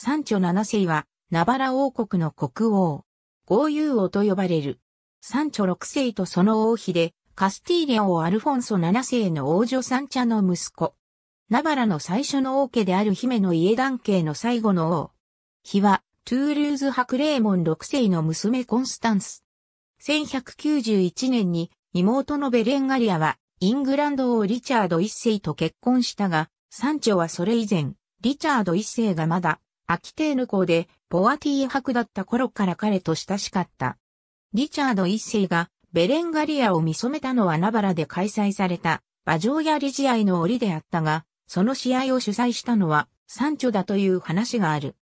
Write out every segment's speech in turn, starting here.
サンチョ七世は、ナバラ王国の国王。豪遊王と呼ばれる。サンチョ六世とその王妃で、カスティーリア王アルフォンソ七世の王女サンチャの息子。ナバラの最初の王家である姫の家団系の最後の王。妃は、トゥールーズハクレーモン6世の娘コンスタンス。1191年に妹のベレンガリアはイングランド王リチャード1世と結婚したが、サンチョはそれ以前、リチャード1世がまだアキテーヌ校でポアティ博だった頃から彼と親しかった。リチャード一世がベレンガリアを見染めたのはナバラで開催された馬上や理事合の折であったが、その試合を主催したのはサンチョだという話がある。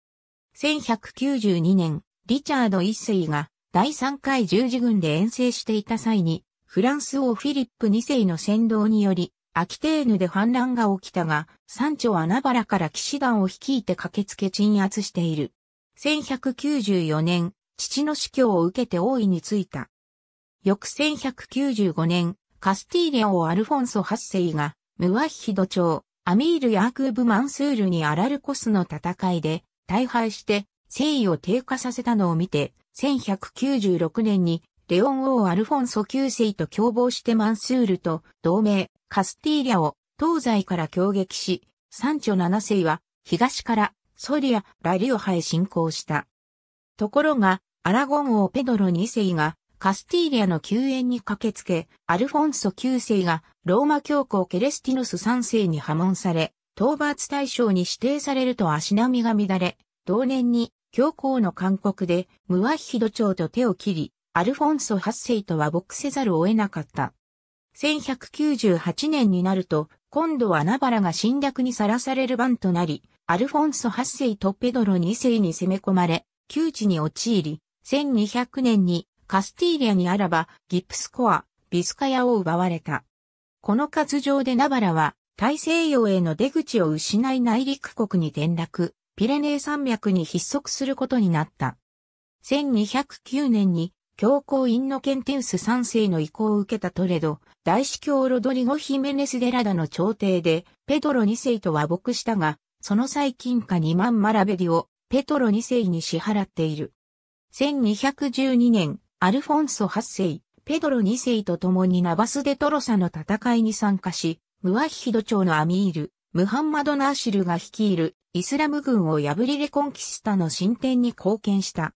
1192年、リチャード一世が第3回十字軍で遠征していた際に、フランス王フィリップ二世の先導により、アキテーヌで反乱が起きたが、山頂穴原から騎士団を率いて駆けつけ鎮圧している。1194年、父の死去を受けて王位についた。翌1195年、カスティーリア王アルフォンソ8世が、ムワヒド朝、アミール・ヤークーブ・マンスールにアラルコスの戦いで、大敗して、生意を低下させたのを見て、1196年にレオン王アルフォンソ9世と共謀してマンスールと同盟、カスティーリャを東西から攻撃し、サンチョ7世は東からソリア、ラリオハへ侵攻した。ところが、アラゴン王ペドロ2世がカスティーリアの救援に駆けつけ、アルフォンソ9世がローマ教皇ケレスティノス3世に破門され、討伐対象に指定されると足並みが乱れ、同年に教皇の勧告でムワヒド朝と手を切り、アルフォンソ8世とは僕せざるを得なかった。1198年になると、今度はナバラが侵略にさらされる番となり、アルフォンソ8世とペドロ2世に攻め込まれ、窮地に陥り、1200年にカスティーリアにあらばギプスコア、ビスカヤを奪われた。この活動でナバラは大西洋への出口を失い内陸国に転落、ピレネー山脈に筆足することになった。1209年に教皇インノケンテウス3世の意向を受けたトレド、大司教ロドリゴ・ヒメネス・デラダの朝廷で、ペドロ2世と和睦したが、その際金貨2万マラベリを、ペトロ2世に支払っている。1212年、アルフォンソ8世、ペドロ2世と共にナバス・デ・トロサの戦いに参加し、ムワヒド朝のアミール、ムハンマド・ナーシルが率いるイスラム軍を破りレコンキスタの進展に貢献した。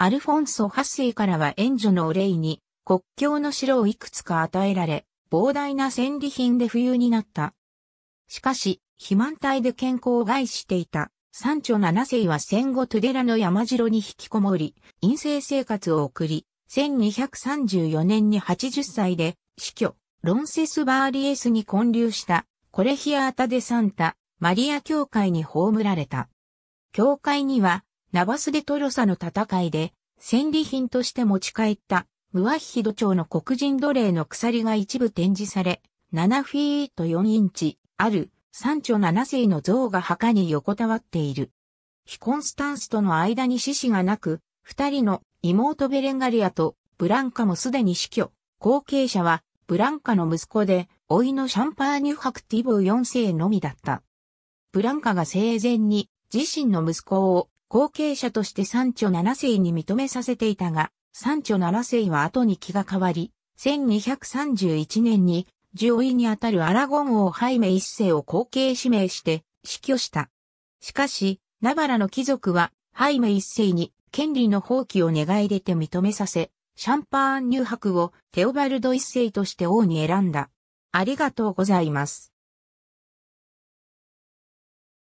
アルフォンソ8世からは援助のお礼に、国境の城をいくつか与えられ、膨大な戦利品で冬になった。しかし、肥満体で健康を害していた、三ン七7世は戦後トゥデラの山城に引きこもり、陰性生活を送り、1234年に80歳で死去、ロンセスバーリエスに混流したコレヒアータ・デ・サンタ、マリア教会に葬られた。教会にはナバス・デ・トロサの戦いで、戦利品として持ち帰った、ムワヒド町の黒人奴隷の鎖が一部展示され、7フィート4インチある、三丁七世の像が墓に横たわっている。非コンスタンスとの間に死死がなく、二人の妹ベレンガリアとブランカもすでに死去。後継者はブランカの息子で、老いのシャンパーニュハクティブ4世のみだった。ブランカが生前に自身の息子を後継者として三女七世に認めさせていたが、三女七世は後に気が変わり、1231年に、上位にあたるアラゴン王ハイメ一世を後継指名して死去した。しかし、ナバラの貴族は、ハイメ一世に権利の放棄を願い出て認めさせ、シャンパーン入博をテオバルド一世として王に選んだ。ありがとうございます。